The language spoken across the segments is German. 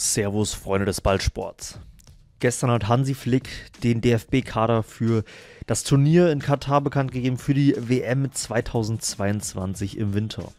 Servus, Freunde des Ballsports. Gestern hat Hansi Flick den DFB-Kader für das Turnier in Katar bekannt gegeben für die WM 2022 im Winter.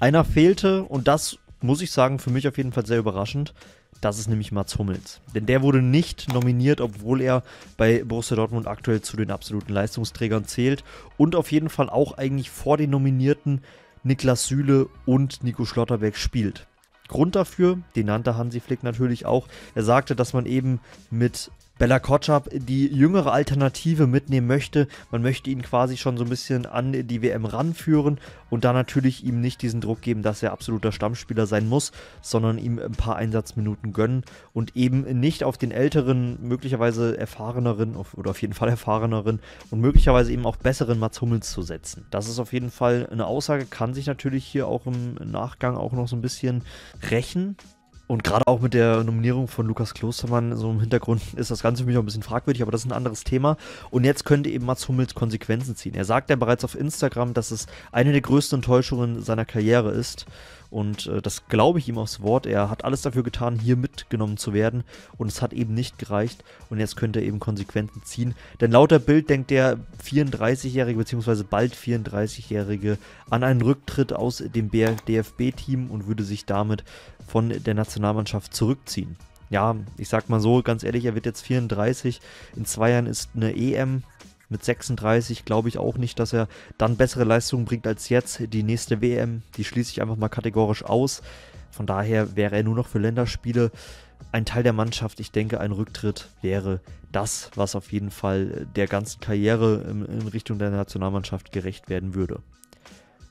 Einer fehlte und das muss ich sagen, für mich auf jeden Fall sehr überraschend. Das ist nämlich Mats Hummels. Denn der wurde nicht nominiert, obwohl er bei Borussia Dortmund aktuell zu den absoluten Leistungsträgern zählt und auf jeden Fall auch eigentlich vor den Nominierten Niklas Süle und Nico Schlotterberg spielt. Grund dafür, den nannte Hansi Flick natürlich auch, er sagte, dass man eben mit Bella Kotschab die jüngere Alternative mitnehmen möchte. Man möchte ihn quasi schon so ein bisschen an die WM ranführen und da natürlich ihm nicht diesen Druck geben, dass er absoluter Stammspieler sein muss, sondern ihm ein paar Einsatzminuten gönnen und eben nicht auf den älteren, möglicherweise erfahreneren oder auf jeden Fall erfahreneren und möglicherweise eben auch besseren Mats Hummels zu setzen. Das ist auf jeden Fall eine Aussage, kann sich natürlich hier auch im Nachgang auch noch so ein bisschen rächen und gerade auch mit der Nominierung von Lukas Klostermann so im Hintergrund ist das Ganze für mich auch ein bisschen fragwürdig, aber das ist ein anderes Thema. Und jetzt könnte eben Mats Hummels Konsequenzen ziehen. Er sagt ja bereits auf Instagram, dass es eine der größten Enttäuschungen seiner Karriere ist. Und äh, das glaube ich ihm aufs Wort. Er hat alles dafür getan, hier mitgenommen zu werden. Und es hat eben nicht gereicht. Und jetzt könnte er eben Konsequenzen ziehen. Denn lauter Bild denkt der 34-Jährige bzw. bald 34-Jährige an einen Rücktritt aus dem DFB-Team und würde sich damit von der Nationalmannschaft zurückziehen. Ja, ich sag mal so, ganz ehrlich, er wird jetzt 34. In zwei Jahren ist eine EM mit 36 glaube ich auch nicht, dass er dann bessere Leistungen bringt als jetzt. Die nächste WM, die schließe ich einfach mal kategorisch aus. Von daher wäre er nur noch für Länderspiele ein Teil der Mannschaft. Ich denke, ein Rücktritt wäre das, was auf jeden Fall der ganzen Karriere in Richtung der Nationalmannschaft gerecht werden würde.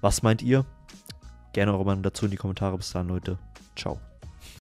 Was meint ihr? Gerne eure Meinung dazu in die Kommentare. Bis dann, Leute. Ciao.